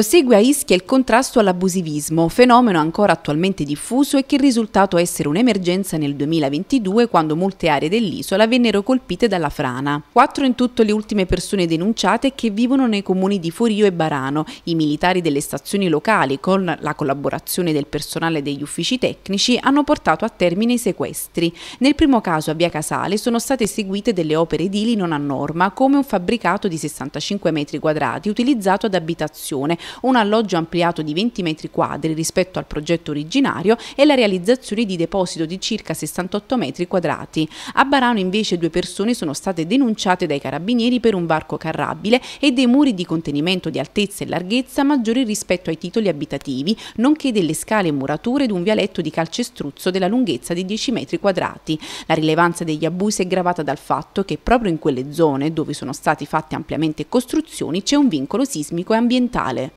Prosegue a Ischia il contrasto all'abusivismo, fenomeno ancora attualmente diffuso e che è risultato essere un'emergenza nel 2022 quando molte aree dell'isola vennero colpite dalla frana. Quattro in tutto le ultime persone denunciate che vivono nei comuni di Forio e Barano. I militari delle stazioni locali, con la collaborazione del personale degli uffici tecnici, hanno portato a termine i sequestri. Nel primo caso a Via Casale sono state eseguite delle opere edili non a norma, come un fabbricato di 65 metri quadrati utilizzato ad abitazione un alloggio ampliato di 20 metri quadri rispetto al progetto originario e la realizzazione di deposito di circa 68 metri quadrati. A Barano invece due persone sono state denunciate dai carabinieri per un varco carrabile e dei muri di contenimento di altezza e larghezza maggiori rispetto ai titoli abitativi, nonché delle scale e murature ed un vialetto di calcestruzzo della lunghezza di 10 metri quadrati. La rilevanza degli abusi è gravata dal fatto che proprio in quelle zone dove sono stati fatti ampliamente costruzioni c'è un vincolo sismico e ambientale.